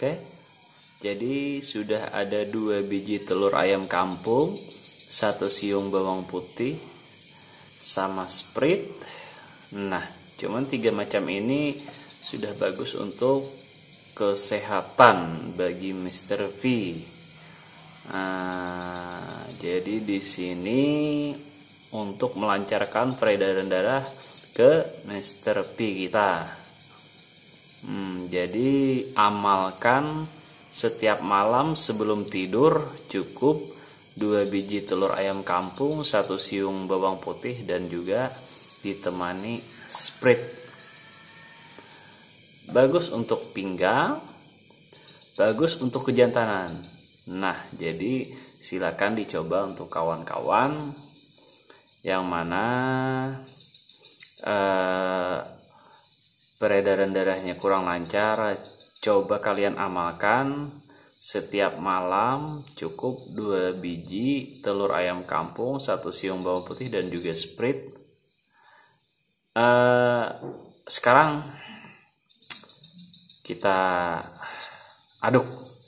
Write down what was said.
Oke. Jadi sudah ada dua biji telur ayam kampung, satu siung bawang putih, sama sprit. Nah, cuman tiga macam ini sudah bagus untuk kesehatan bagi Mr. V. Nah, jadi di sini untuk melancarkan peredaran darah ke Mr. P kita. Hmm, jadi amalkan setiap malam sebelum tidur cukup dua biji telur ayam kampung, satu siung bawang putih dan juga ditemani sprit. Bagus untuk pinggang, bagus untuk kejantanan. Nah, jadi silakan dicoba untuk kawan-kawan yang mana eh, peredaran darahnya kurang lancar, coba kalian amalkan setiap malam cukup dua biji telur ayam kampung, satu siung bawang putih dan juga sprit. Uh, eh, sekarang kita aduk.